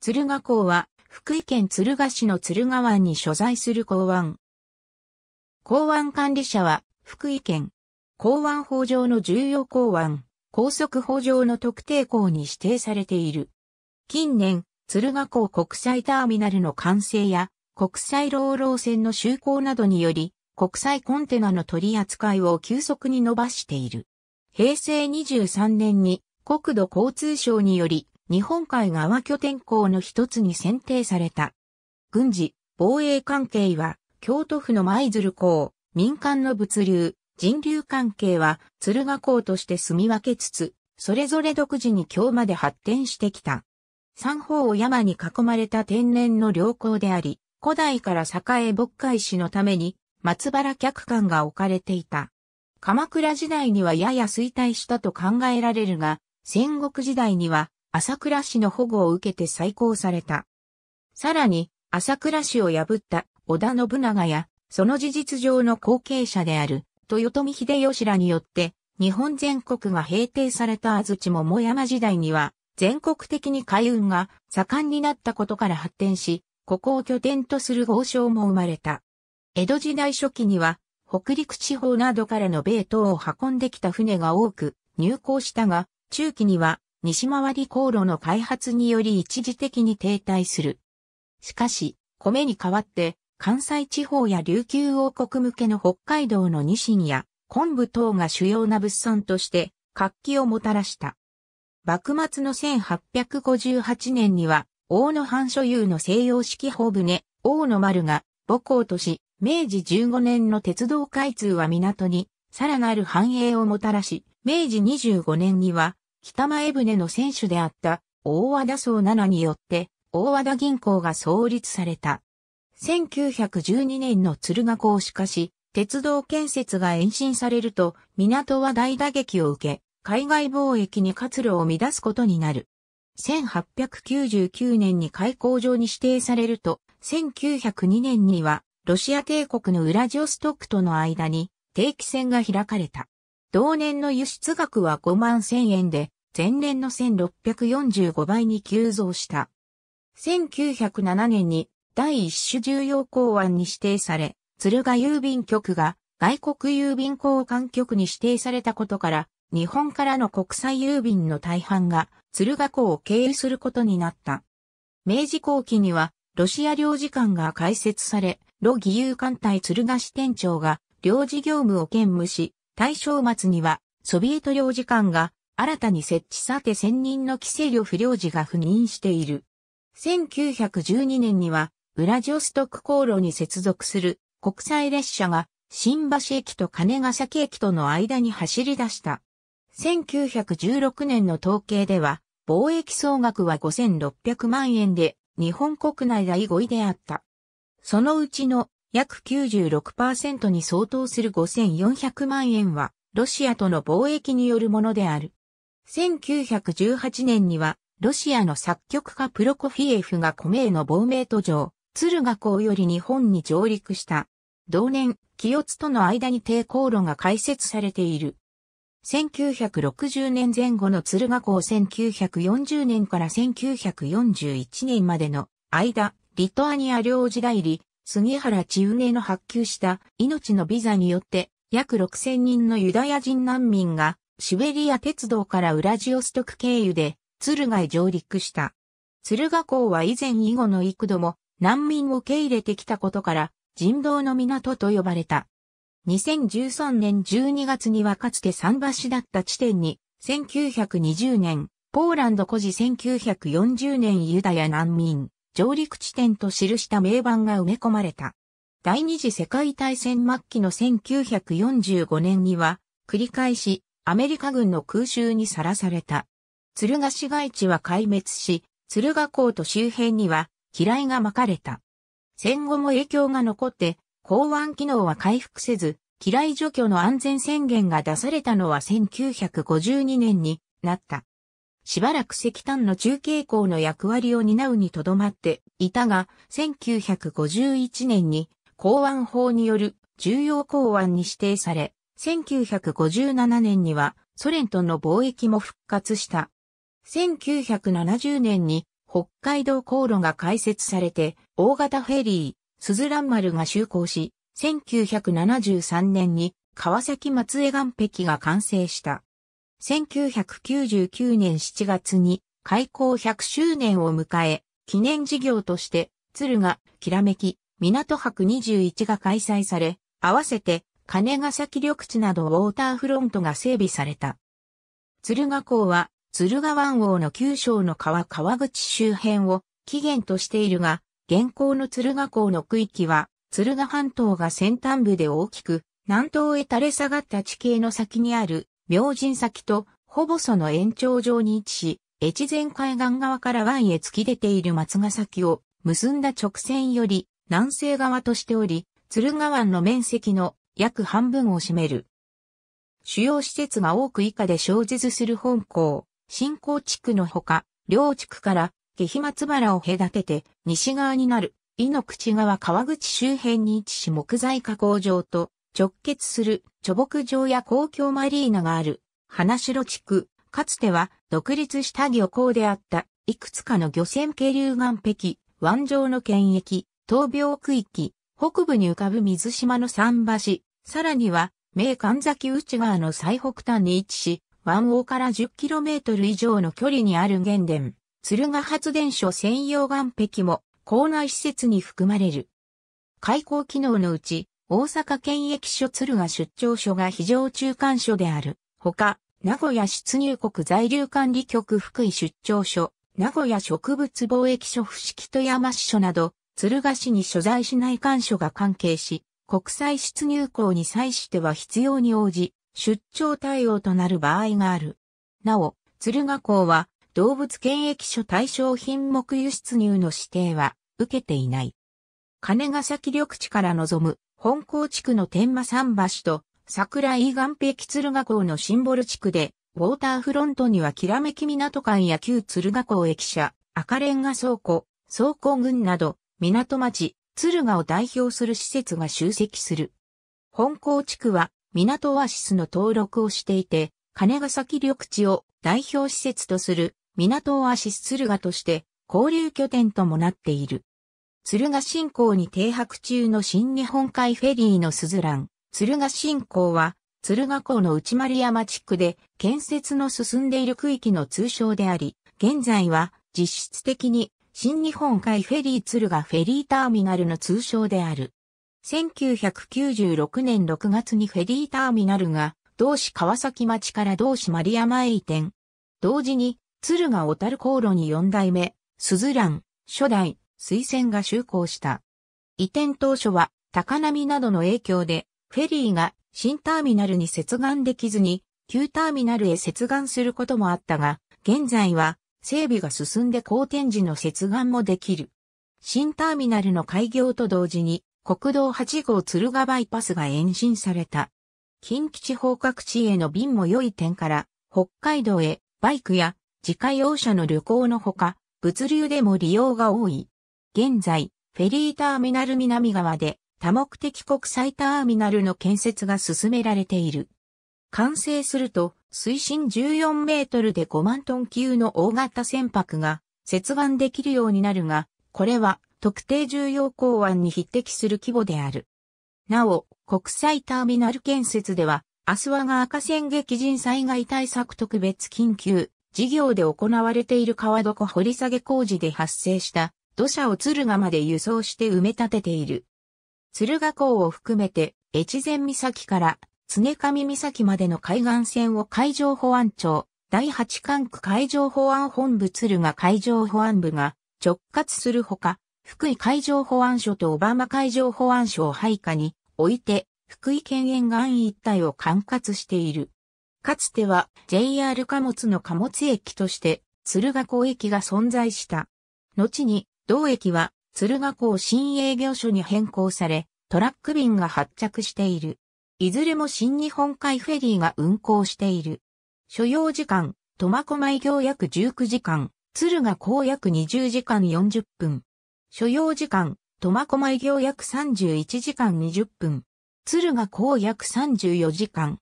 鶴ヶ港は、福井県鶴ヶ市の鶴ヶ湾に所在する港湾。港湾管理者は、福井県。港湾法上の重要港湾、高速法上の特定港に指定されている。近年、鶴ヶ港国際ターミナルの完成や、国際労働船の就航などにより、国際コンテナの取り扱いを急速に伸ばしている。平成23年に国土交通省により日本海側拠点校の一つに選定された。軍事、防衛関係は、京都府の舞鶴港、民間の物流、人流関係は、鶴ヶ港として住み分けつつ、それぞれ独自に今日まで発展してきた。三方を山に囲まれた天然の良港であり、古代から栄牧海市のために、松原客館が置かれていた。鎌倉時代にはやや衰退したと考えられるが、戦国時代には朝倉氏の保護を受けて再興された。さらに、朝倉氏を破った織田信長や、その事実上の後継者である、豊臣秀吉らによって、日本全国が平定された安土桃山時代には、全国的に海運が盛んになったことから発展し、ここを拠点とする豪商も生まれた。江戸時代初期には、北陸地方などからの米等を運んできた船が多く入港したが、中期には西回り航路の開発により一時的に停滞する。しかし、米に代わって、関西地方や琉球王国向けの北海道のニシンや昆布等が主要な物産として活気をもたらした。幕末の1858年には、王の藩所有の西洋式砲船、王の丸が母校とし、明治15年の鉄道開通は港に、さらなる繁栄をもたらし、明治25年には、北前船の選手であった大和田総七によって大和田銀行が創立された。1912年の敦賀港しかし、鉄道建設が延伸されると、港は大打撃を受け、海外貿易に活路を乱すことになる。1899年に開港場に指定されると、1902年には、ロシア帝国のウラジオストックとの間に定期船が開かれた。同年の輸出額は5万1000円で、前年の1645倍に急増した。1907年に第一種重要港湾に指定され、鶴ヶ郵便局が外国郵便交換局に指定されたことから、日本からの国際郵便の大半が鶴ヶ港を経由することになった。明治後期にはロシア領事館が開設され、ロ義勇艦隊鶴ヶ支店長が領事業務を兼務し、大正末にはソビエト領事館が新たに設置さて専任の規制リ不良時が赴任している。1912年には、ウラジオストク航路に接続する国際列車が新橋駅と金ヶ崎駅との間に走り出した。1916年の統計では、貿易総額は5600万円で、日本国内第5位であった。そのうちの約96%に相当する5400万円は、ロシアとの貿易によるものである。1918年には、ロシアの作曲家プロコフィエフが米への亡命途上、鶴ヶ港より日本に上陸した。同年、清津との間に抵抗路が開設されている。1960年前後の鶴ヶ港1940年から1941年までの間、リトアニア領時代理、杉原千畝の発給した命のビザによって約6000人のユダヤ人難民がシベリア鉄道からウラジオストク経由で、ツルガへ上陸した。ツルガ港は以前以後の幾度も難民を受け入れてきたことから、人道の港と呼ばれた。2013年12月にはかつて桟橋だった地点に、1920年、ポーランド孤児1940年ユダヤ難民、上陸地点と記した名板が埋め込まれた。第二次世界大戦末期の1945年には、繰り返しアメリカ軍の空襲にさらされた。鶴ヶ市街地は壊滅し、鶴ヶ港と周辺には、機雷が巻かれた。戦後も影響が残って、港湾機能は回復せず、機雷除去の安全宣言が出されたのは1952年になった。しばらく石炭の中継港の役割を担うにとどまっていたが、1951年に港湾法による重要港湾に指定され、1957年にはソ連との貿易も復活した。1970年に北海道航路が開設されて、大型フェリー、スズラン丸が就航し、1973年に川崎松江岸壁が完成した。1999年7月に開港100周年を迎え、記念事業として、鶴が、きらめき、港博21が開催され、合わせて金ヶ崎緑地などウォーターフロントが整備された。鶴ヶ港は、鶴ヶ湾王の九章の川川口周辺を起源としているが、現行の鶴ヶ港の区域は、鶴ヶ半島が先端部で大きく、南東へ垂れ下がった地形の先にある、明神先と、ほぼその延長上に位置し、越前海岸側から湾へ突き出ている松ヶ崎を結んだ直線より南西側としており、鶴ヶ湾の面積の約半分を占める。主要施設が多く以下で小説する本校、新校地区のほか、両地区から、下肥松原を隔てて、西側になる、井の口川川口周辺に位置し木材加工場と、直結する、貯木場や公共マリーナがある、花城地区、かつては、独立した漁港であった、いくつかの漁船系流岸壁、湾上の県域、闘病区域、北部に浮かぶ水島の桟橋、さらには、名神崎内川の最北端に位置し、湾王から 10km 以上の距離にある原電、鶴ヶ発電所専用岩壁も校内施設に含まれる。開港機能のうち、大阪県役所鶴ヶ出張所が非常中間所である。ほか、名古屋出入国在留管理局福井出張所、名古屋植物貿易所伏木戸山支所など、鶴ヶ市に所在しない官所が関係し、国際出入港に際しては必要に応じ、出張対応となる場合がある。なお、鶴ヶ港は動物検疫所対象品目輸出入の指定は受けていない。金ヶ崎緑地から望む本港地区の天馬桟橋と桜井岸壁鶴ヶ港のシンボル地区で、ウォーターフロントにはきらめき港間や旧鶴ヶ港駅舎、赤レンガ倉庫、倉庫群など、港町、敦賀を代表する施設が集積する。本港地区は港オアシスの登録をしていて、金ヶ崎緑地を代表施設とする港オアシス敦賀として交流拠点ともなっている。敦賀新港に停泊中の新日本海フェリーのスズラン、敦賀新港は敦賀港の内丸山地区で建設の進んでいる区域の通称であり、現在は実質的に新日本海フェリー敦賀フェリーターミナルの通称である。1996年6月にフェリーターミナルが、同市川崎町から同市丸山へ移転。同時に、敦賀小樽航路に4代目、鈴蘭、初代、水仙が就航した。移転当初は、高波などの影響で、フェリーが新ターミナルに接岸できずに、旧ターミナルへ接岸することもあったが、現在は整備が進んで高天時の接岸もできる。新ターミナルの開業と同時に、国道8号鶴ヶバイパスが延伸された。近畿地方各地への便も良い点から、北海道へバイクや自家用車の旅行のほか、物流でも利用が多い。現在、フェリーターミナル南側で多目的国際ターミナルの建設が進められている。完成すると、水深14メートルで5万トン級の大型船舶が接岸できるようになるが、これは特定重要港湾に匹敵する規模である。なお、国際ターミナル建設では、アスワが赤線激甚災害対策特別緊急事業で行われている川床掘り下げ工事で発生した土砂を敦賀まで輸送して埋め立てている。敦賀港を含めて越前岬から常上岬までの海岸線を海上保安庁、第8管区海上保安本部鶴ヶ海上保安部が直轄するほか、福井海上保安署と小浜海上保安署を配下において、福井県沿岸一帯を管轄している。かつては JR 貨物の貨物駅として鶴ヶ港駅が存在した。後に同駅は鶴ヶ港新営業所に変更され、トラック便が発着している。いずれも新日本海フェリーが運航している。所要時間、苫小牧行約19時間、敦賀港約20時間40分。所要時間、苫小牧行約31時間20分。敦賀港約34時間。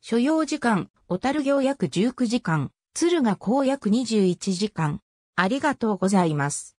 所要時間、小樽行約19時間、敦賀港約21時間。ありがとうございます。